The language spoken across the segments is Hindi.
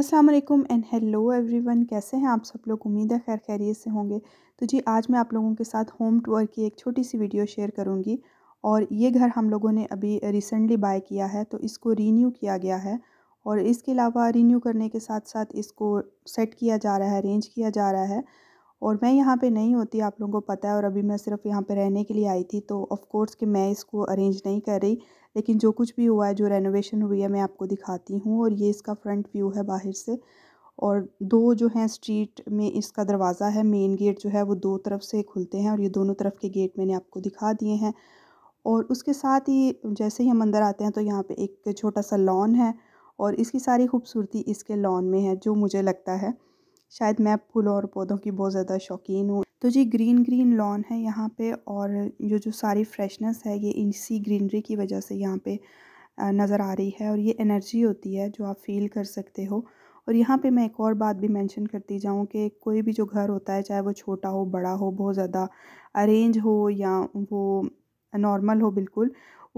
अस्सलाम वालेकुम एंड हेलो एवरीवन कैसे हैं आप सब लोग उम्मीद है खैर खैरियत से होंगे तो जी आज मैं आप लोगों के साथ होम टूर की एक छोटी सी वीडियो शेयर करूंगी और ये घर हम लोगों ने अभी रिसेंटली बाय किया है तो इसको रीन्यू किया गया है और इसके अलावा रीन्यू करने के साथ साथ इसको सेट किया जा रहा है अरेंज किया जा रहा है और मैं यहाँ पे नहीं होती आप लोगों को पता है और अभी मैं सिर्फ यहाँ पे रहने के लिए आई थी तो ऑफ़ कोर्स कि मैं इसको अरेंज नहीं कर रही लेकिन जो कुछ भी हुआ है जो रेनोवेशन हुई है मैं आपको दिखाती हूँ और ये इसका फ्रंट व्यू है बाहर से और दो जो हैं स्ट्रीट में इसका दरवाज़ा है मेन गेट जो है वो दो तरफ से खुलते हैं और ये दोनों तरफ के गेट मैंने आपको दिखा दिए हैं और उसके साथ ही जैसे ही हम अंदर आते हैं तो यहाँ पर एक छोटा सा लॉन है और इसकी सारी खूबसूरती इसके लॉन में है जो मुझे लगता है शायद मैं फूलों और पौधों की बहुत ज़्यादा शौकीन हूँ तो जी ग्रीन ग्रीन लॉन है यहाँ पे और जो जो सारी फ्रेशनेस है ये इसी ग्रीनरी की वजह से यहाँ पे नज़र आ रही है और ये एनर्जी होती है जो आप फील कर सकते हो और यहाँ पे मैं एक और बात भी मेंशन करती जाऊँ कि कोई भी जो घर होता है चाहे वो छोटा हो बड़ा हो बहुत ज़्यादा अरेंज हो या वो नॉर्मल हो बिल्कुल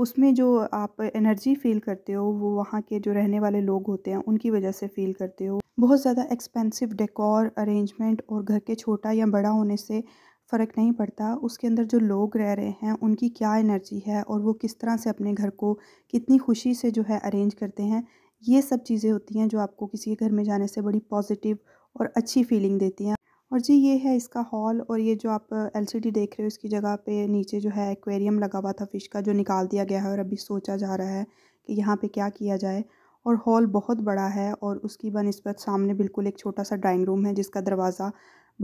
उसमें जो आप एनर्जी फील करते हो वो वहाँ के जो रहने वाले लोग होते हैं उनकी वजह से फील करते हो बहुत ज़्यादा एक्सपेंसिव डेकोर अरेंजमेंट और घर के छोटा या बड़ा होने से फ़र्क नहीं पड़ता उसके अंदर जो लोग रह रहे हैं उनकी क्या एनर्जी है और वो किस तरह से अपने घर को कितनी खुशी से जो है अरेंज करते हैं ये सब चीज़ें होती हैं जो आपको किसी के घर में जाने से बड़ी पॉजिटिव और अच्छी फीलिंग देती हैं और जी ये है इसका हॉल और ये जो आप एलसीडी देख रहे हो इसकी जगह पे नीचे जो है एक्वेरियम लगा हुआ था फ़िश का जो निकाल दिया गया है और अभी सोचा जा रहा है कि यहाँ पे क्या किया जाए और हॉल बहुत बड़ा है और उसकी बनस्बत सामने बिल्कुल एक छोटा सा ड्राइंग रूम है जिसका दरवाज़ा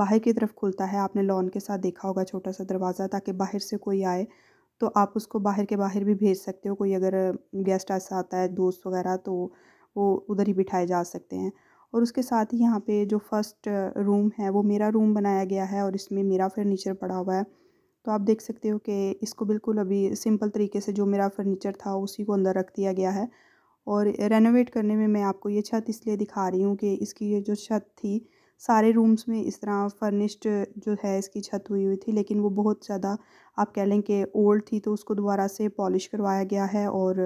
बाहर की तरफ खुलता है आपने लॉन के साथ देखा होगा छोटा सा दरवाज़ा ताकि बाहर से कोई आए तो आप उसको बाहर के बाहर भी भेज सकते हो कोई अगर गेस्ट ऐसा आता है दोस्त वगैरह तो वो उधर ही बिठाए जा सकते हैं और उसके साथ ही यहाँ पे जो फर्स्ट रूम है वो मेरा रूम बनाया गया है और इसमें मेरा फर्नीचर पड़ा हुआ है तो आप देख सकते हो कि इसको बिल्कुल अभी सिंपल तरीके से जो मेरा फर्नीचर था उसी को अंदर रख दिया गया है और रेनोवेट करने में मैं आपको ये छत इसलिए दिखा रही हूँ कि इसकी ये जो छत थी सारे रूम्स में इस तरह फर्निश्ड जो है इसकी छत हुई हुई थी लेकिन वो बहुत ज़्यादा आप कह लें कि ओल्ड थी तो उसको दोबारा से पॉलिश करवाया गया है और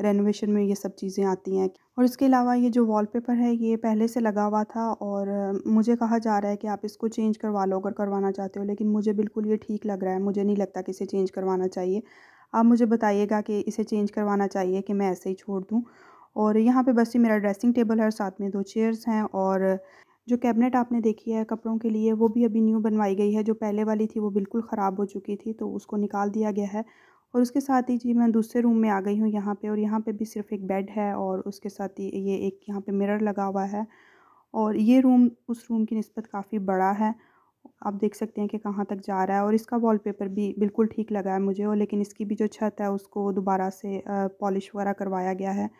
रेनोवेशन में ये सब चीज़ें आती हैं और इसके अलावा ये जो वॉलपेपर है ये पहले से लगा हुआ था और मुझे कहा जा रहा है कि आप इसको चेंज करवा लो अगर करवाना चाहते हो लेकिन मुझे बिल्कुल ये ठीक लग रहा है मुझे नहीं लगता कि इसे चेंज करवाना चाहिए आप मुझे बताइएगा कि इसे चेंज करवाना चाहिए कि मैं ऐसे ही छोड़ दूँ और यहाँ पर बस ये मेरा ड्रेसिंग टेबल है और साथ में दो चेयर्स हैं और जो कैबिनेट आपने देखी है कपड़ों के लिए वो भी अभी न्यू बनवाई गई है जो पहले वाली थी वो बिल्कुल ख़राब हो चुकी थी तो उसको निकाल दिया गया है और उसके साथ ही जी मैं दूसरे रूम में आ गई हूँ यहाँ पे और यहाँ पे भी सिर्फ एक बेड है और उसके साथ ही ये एक यहाँ पे मिरर लगा हुआ है और ये रूम उस रूम की नस्बत काफ़ी बड़ा है आप देख सकते हैं कि कहाँ तक जा रहा है और इसका वॉलपेपर भी बिल्कुल ठीक लगा है मुझे और लेकिन इसकी भी जो छत है उसको दोबारा से पॉलिश वगैरह करवाया गया है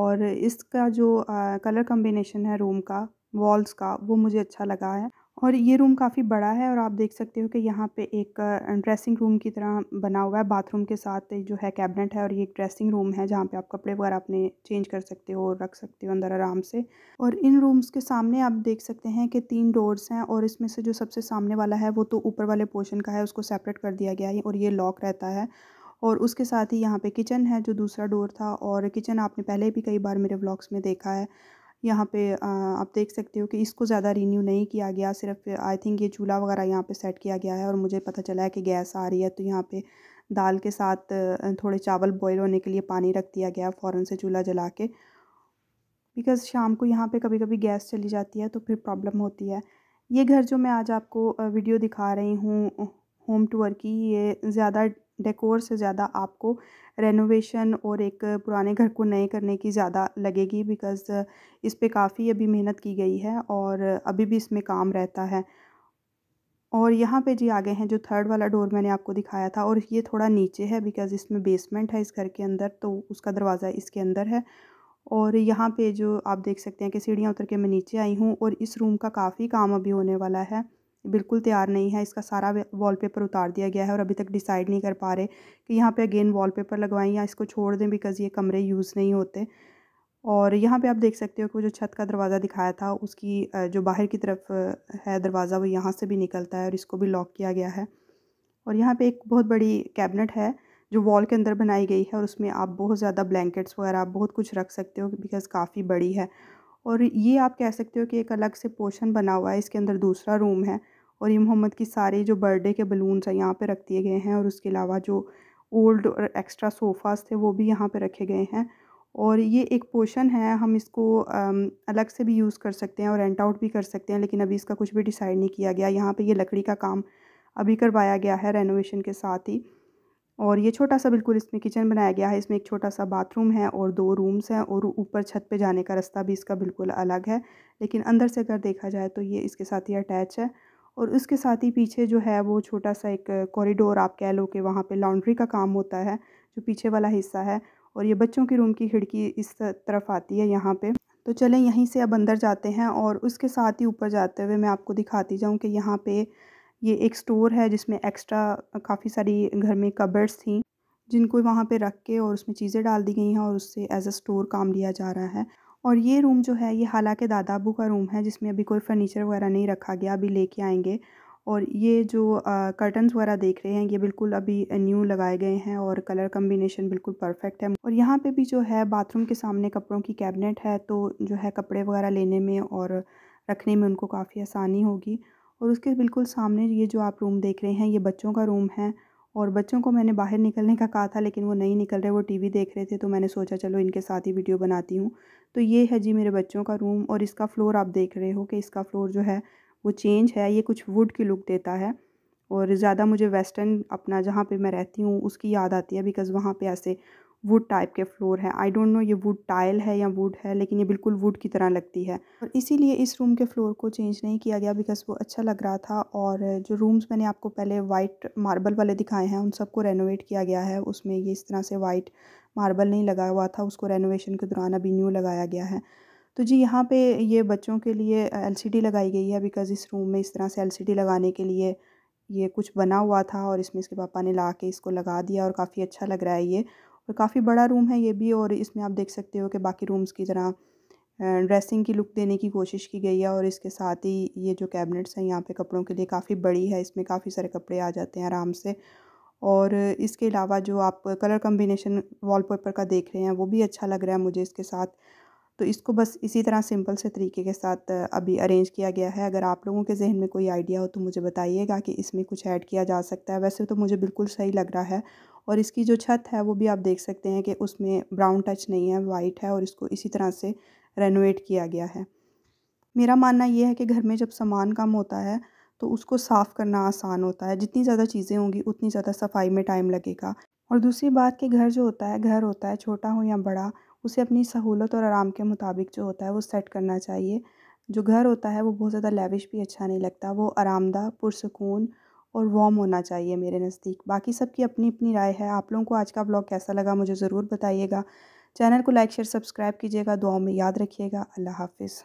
और इसका जो कलर कम्बिनेशन है रूम का वॉल्स का वो मुझे अच्छा लगा है और ये रूम काफ़ी बड़ा है और आप देख सकते हो कि यहाँ पे एक ड्रेसिंग रूम की तरह बना हुआ है बाथरूम के साथ जो है कैबिनेट है और ये एक ड्रेसिंग रूम है जहाँ पे आप कपड़े वगैरह अपने चेंज कर सकते हो और रख सकते हो अंदर आराम से और इन रूम्स के सामने आप देख सकते हैं कि तीन डोर्स हैं और इसमें से जो सबसे सामने वाला है वो तो ऊपर वाले पोर्शन का है उसको सेपरेट कर दिया गया है और ये लॉक रहता है और उसके साथ ही यहाँ पे किचन है जो दूसरा डोर था और किचन आपने पहले भी कई बार मेरे ब्लॉग्स में देखा है यहाँ पे आप देख सकते हो कि इसको ज़्यादा रीन्यू नहीं किया गया सिर्फ आई थिंक ये चूल्हा वगैरह यहाँ पे सेट किया गया है और मुझे पता चला है कि गैस आ रही है तो यहाँ पे दाल के साथ थोड़े चावल बॉयल होने के लिए पानी रख दिया गया फ़ौर से चूल्हा जला के बिकॉज़ शाम को यहाँ पर कभी कभी गैस चली जाती है तो फिर प्रॉब्लम होती है ये घर जो मैं आज आपको वीडियो दिखा रही हूँ होम टूर की ये ज़्यादा डेकोर से ज़्यादा आपको रेनोवेशन और एक पुराने घर को नए करने की ज़्यादा लगेगी बिकॉज़ इस पर काफ़ी अभी मेहनत की गई है और अभी भी इसमें काम रहता है और यहाँ पे जी आगे हैं जो थर्ड वाला डोर मैंने आपको दिखाया था और ये थोड़ा नीचे है बिकॉज़ इसमें बेसमेंट है इस घर के अंदर तो उसका दरवाज़ा इसके अंदर है और यहाँ पे जो आप देख सकते हैं कि सीढ़ियाँ उतर के मैं नीचे आई हूँ और इस रूम का काफ़ी काम अभी होने वाला है बिल्कुल तैयार नहीं है इसका सारा वॉलपेपर उतार दिया गया है और अभी तक डिसाइड नहीं कर पा रहे कि यहाँ पे अगेन वॉलपेपर लगवाएं या इसको छोड़ दें बिकॉज़ ये कमरे यूज़ नहीं होते और यहाँ पे आप देख सकते हो कि वो जो छत का दरवाज़ा दिखाया था उसकी जो बाहर की तरफ है दरवाज़ा वो यहाँ से भी निकलता है और इसको भी लॉक किया गया है और यहाँ पर एक बहुत बड़ी कैबिनेट है जो वॉल के अंदर बनाई गई है और उसमें आप बहुत ज़्यादा ब्लैंकेट्स वगैरह आप बहुत कुछ रख सकते हो बिकॉज़ काफ़ी बड़ी है और ये आप कह सकते हो कि एक अलग से पोर्शन बना हुआ है इसके अंदर दूसरा रूम है और ये मोहम्मद की सारी जो बर्थडे के बलून्स हैं यहाँ पे रख दिए गए हैं और उसके अलावा जो ओल्ड और एक्स्ट्रा सोफ़ास थे वो भी यहाँ पे रखे गए हैं और ये एक पोर्शन है हम इसको अलग से भी यूज़ कर सकते हैं और रेंट आउट भी कर सकते हैं लेकिन अभी इसका कुछ भी डिसाइड नहीं किया गया यहाँ पर ये लकड़ी का काम अभी करवाया गया है रेनोवेशन के साथ ही और ये छोटा सा बिल्कुल इसमें किचन बनाया गया है इसमें एक छोटा सा बाथरूम है और दो रूम्स हैं और ऊपर छत पे जाने का रास्ता भी इसका बिल्कुल अलग है लेकिन अंदर से अगर देखा जाए तो ये इसके साथ ही अटैच है और उसके साथ ही पीछे जो है वो छोटा सा एक कॉरिडोर आप कह लो कि वहाँ पे लॉन्ड्री का काम होता है जो पीछे वाला हिस्सा है और ये बच्चों के रूम की खिड़की इस तरफ आती है यहाँ पे तो चलें यहीं से अब अंदर जाते हैं और उसके साथ ही ऊपर जाते हुए मैं आपको दिखाती जाऊँ कि यहाँ पे ये एक स्टोर है जिसमें एक्स्ट्रा काफ़ी सारी घर में कबर्स थी जिनको वहाँ पे रख के और उसमें चीज़ें डाल दी गई हैं और उससे एज अ स्टोर काम लिया जा रहा है और ये रूम जो है ये हालांकि दादा अबू का रूम है जिसमें अभी कोई फर्नीचर वगैरह नहीं रखा गया अभी लेके आएंगे और ये जो कर्टन्स वगैरह देख रहे हैं ये बिल्कुल अभी न्यू लगाए गए हैं और कलर कम्बिनेशन बिल्कुल परफेक्ट है और यहाँ पे भी जो है बाथरूम के सामने कपड़ों की कैबिनेट है तो जो है कपड़े वगैरह लेने में और रखने में उनको काफ़ी आसानी होगी और उसके बिल्कुल सामने ये जो आप रूम देख रहे हैं ये बच्चों का रूम है और बच्चों को मैंने बाहर निकलने का कहा था लेकिन वो नहीं निकल रहे वो टीवी देख रहे थे तो मैंने सोचा चलो इनके साथ ही वीडियो बनाती हूँ तो ये है जी मेरे बच्चों का रूम और इसका फ्लोर आप देख रहे हो कि इसका फ्लोर जो है वो चेंज है ये कुछ वुड की लुक देता है और ज़्यादा मुझे वेस्टर्न अपना जहाँ पे मैं रहती हूँ उसकी याद आती है बिकॉज़ वहाँ पे ऐसे वुड टाइप के फ्लोर हैं आई डोंट नो ये वुड टाइल है या वुड है लेकिन ये बिल्कुल वुड की तरह लगती है और इसीलिए इस रूम के फ्लोर को चेंज नहीं किया गया बिकॉज वो अच्छा लग रहा था और जो रूम्स मैंने आपको पहले वाइट मार्बल वाले दिखाए हैं उन सबको रेनोवेट किया गया है उसमें ये इस तरह से वाइट मार्बल नहीं लगा हुआ था उसको रेनोवेशन के दौरान अभी न्यू लगाया गया है तो जी यहाँ पे ये बच्चों के लिए एलसीडी लगाई गई है बिकॉज़ इस रूम में इस तरह से एलसीडी लगाने के लिए ये कुछ बना हुआ था और इसमें इसके पापा ने ला के इसको लगा दिया और काफ़ी अच्छा लग रहा है ये और काफ़ी बड़ा रूम है ये भी और इसमें आप देख सकते हो कि बाकी रूम्स की तरह ड्रेसिंग की लुक देने की कोशिश की गई है और इसके साथ ही ये जो कैबिनेट्स हैं यहाँ पे कपड़ों के लिए काफ़ी बड़ी है इसमें काफ़ी सारे कपड़े आ जाते हैं आराम से और इसके अलावा जो आप कलर कम्बिनेशन वॉलपेपर का देख रहे हैं वो भी अच्छा लग रहा है मुझे इसके साथ तो इसको बस इसी तरह सिंपल से तरीके के साथ अभी अरेंज किया गया है अगर आप लोगों के जहन में कोई आइडिया हो तो मुझे बताइएगा कि इसमें कुछ ऐड किया जा सकता है वैसे तो मुझे बिल्कुल सही लग रहा है और इसकी जो छत है वो भी आप देख सकते हैं कि उसमें ब्राउन टच नहीं है वाइट है और इसको इसी तरह से रेनोवेट किया गया है मेरा मानना यह है कि घर में जब सामान कम होता है तो उसको साफ़ करना आसान होता है जितनी ज़्यादा चीज़ें होंगी उतनी ज़्यादा सफाई में टाइम लगेगा और दूसरी बात कि घर जो होता है घर होता है छोटा हो या बड़ा उसे अपनी सहूलत और आराम के मुताबिक जो होता है वो सेट करना चाहिए जो घर होता है वो बहुत ज़्यादा लेविश भी अच्छा नहीं लगता वो आरामदा पुरसकून और वॉम होना चाहिए मेरे नज़दीक बाकी सबकी अपनी अपनी राय है आप लोगों को आज का ब्लॉग कैसा लगा मुझे ज़रूर बताइएगा चैनल को लाइक शेयर सब्सक्राइब कीजिएगा दुआओं में याद रखिएगा अल्लाह हाफिज़